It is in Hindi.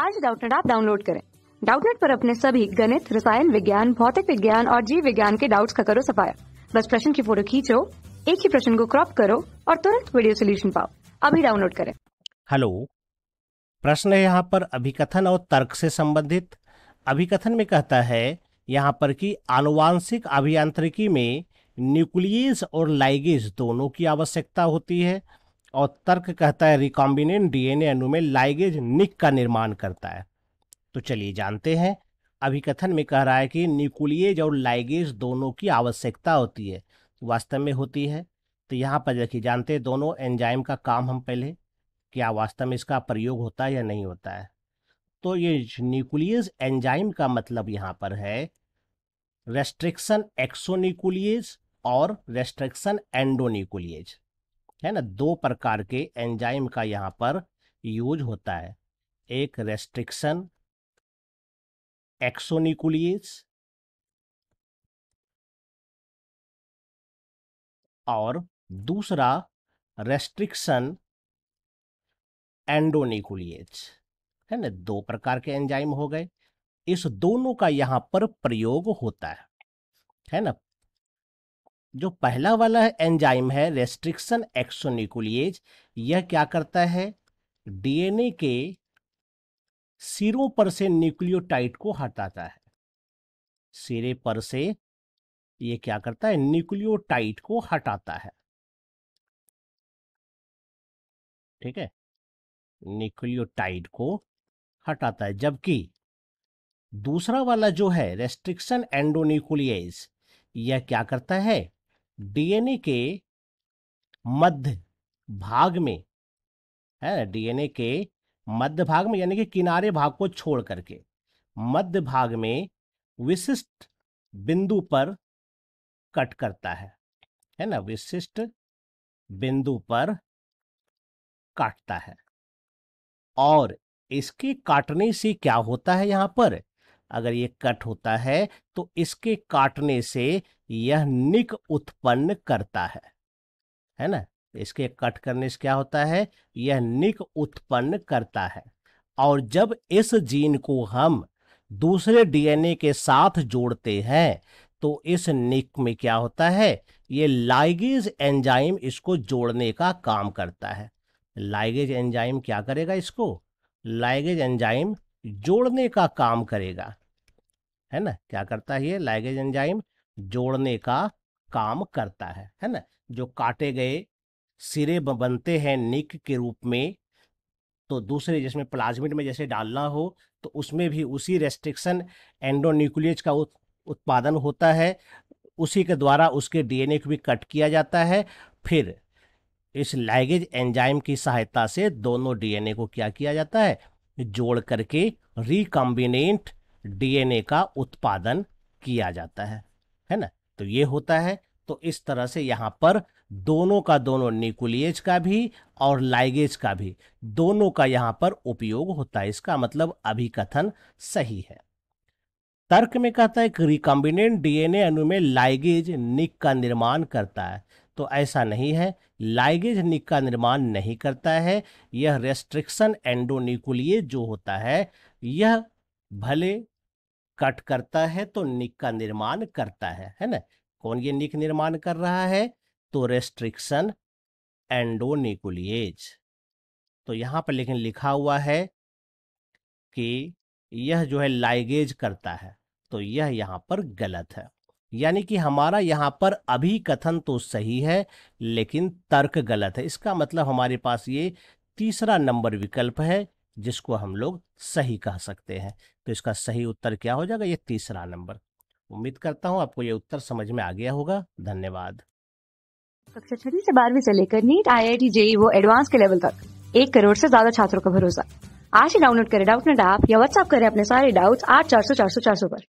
आज डाउटनेट आप डाउनलोड करें डाउटनेट पर अपने सभी गणित रसायन विज्ञान भौतिक विज्ञान और जीव विज्ञान के डाउट्स का करो सफाया बस प्रश्न की फोटो खींचो एक ही प्रश्न को क्रॉप करो और तुरंत वीडियो सोल्यूशन पाओ अभी डाउनलोड करें हेलो प्रश्न है यहाँ पर अभिकथन और तर्क से संबंधित अभिकथन में कहता है यहाँ पर कि आनुवांशिक अभियांत्रिकी में न्यूक्लियस और लाइगेज दोनों की आवश्यकता होती है और तर्क कहता है रिकॉम्बिनेंट डीएनए अणु में लाइगेज निक का निर्माण करता है तो चलिए जानते हैं अभिकथन में कह रहा है कि न्यूक्लियज और लाइगेज दोनों की आवश्यकता होती है वास्तव में होती है तो यहाँ पर देखिए जानते हैं दोनों एंजाइम का काम हम पहले क्या वास्तव में इसका प्रयोग होता है या नहीं होता है तो ये न्यूक्लियस एंजाइम का मतलब यहाँ पर है रेस्ट्रिक्शन एक्सोन्यूक्लियज और रेस्ट्रिक्शन एंडोन्यूक्लियज है ना दो प्रकार के एंजाइम का यहाँ पर यूज होता है एक रेस्ट्रिक्शन एक्सोनिकुलिस और दूसरा रेस्ट्रिक्शन एंडोनिकुलिएज है ना दो प्रकार के एंजाइम हो गए इस दोनों का यहां पर प्रयोग होता है है ना जो पहला वाला है एंजाइम है रेस्ट्रिक्शन एक्सोनिकुलिएज यह क्या करता है डीएनए के सिरों पर से न्यूक्लियोटाइड को हटाता है सिरे पर से यह क्या करता है न्यूक्लियोटाइड को हटाता है ठीक है न्यूक्लियोटाइड को हटाता है जबकि दूसरा वाला जो है रेस्ट्रिक्शन एंडोन्यूक्लियज यह क्या करता है डीएनए के मध्य भाग में है ना डीएनए के मध्य भाग में यानी कि किनारे भाग को छोड़ करके मध्य भाग में विशिष्ट बिंदु पर कट करता है है ना विशिष्ट बिंदु पर काटता है और इसके काटने से क्या होता है यहां पर अगर ये कट होता है तो इसके काटने से यह निक उत्पन्न करता है है ना इसके कट करने से क्या होता है यह निक उत्पन्न करता है और जब इस जीन को हम दूसरे डीएनए के साथ जोड़ते हैं तो इस निक में क्या होता है ये लाइगेज एंजाइम इसको जोड़ने का काम करता है लाइगेज एंजाइम क्या करेगा इसको लाइगेज एंजाइम जोड़ने का काम करेगा है ना क्या करता है ये लाइगेज एंजाइम जोड़ने का काम करता है है ना जो काटे गए सिरे बनते हैं निक के रूप में तो दूसरे जिसमें प्लाज्मिड में जैसे डालना हो तो उसमें भी उसी रेस्ट्रिक्शन एंडोन्यूक्लियज का उत्पादन होता है उसी के द्वारा उसके डीएनए को भी कट किया जाता है फिर इस लैगेज एंजाइम की सहायता से दोनों डीएनए को क्या किया जाता है जोड़ करके रिकॉम्बिनेंट डीएनए का उत्पादन किया जाता है है ना तो ये होता है तो इस तरह से यहाँ पर दोनों का दोनों निकुलियज का भी और लाइगेज का भी दोनों का यहाँ पर उपयोग होता है इसका मतलब अभी कथन सही है तर्क में कहता है कि रिकॉम्बिनेंट डीएनए अणु में लाइगेज निक का निर्माण करता है तो ऐसा नहीं है लाइगेज निक का निर्माण नहीं करता है यह रेस्ट्रिक्शन एंडोनिकुलिए जो होता है यह भले कट करता है तो निक का निर्माण करता है है ना कौन ये निक निर्माण कर रहा है तो रेस्ट्रिक्शन एंडोनिकुलिएज तो यहाँ पर लेकिन लिखा हुआ है कि यह जो है लाइगेज करता है तो यह यहाँ पर गलत है यानी कि हमारा यहाँ पर अभी कथन तो सही है लेकिन तर्क गलत है इसका मतलब हमारे पास ये तीसरा नंबर विकल्प है जिसको हम लोग सही कह सकते हैं तो इसका सही उत्तर क्या हो जाएगा ये तीसरा नंबर उम्मीद करता हूँ आपको ये उत्तर समझ में आ गया होगा धन्यवाद कक्षा छठी से बारहवीं से लेकर NEET I I T JEE वो एडवांस के लेवल तक एक करोड़ से ज्यादा छात्रों का भरोसा आज ही डाउनलोड करें डाउट नेट ऐप या व्हाट्सअप करें अपने सारे डाउट्स आठ चार सौ चार सौ चार सौ पर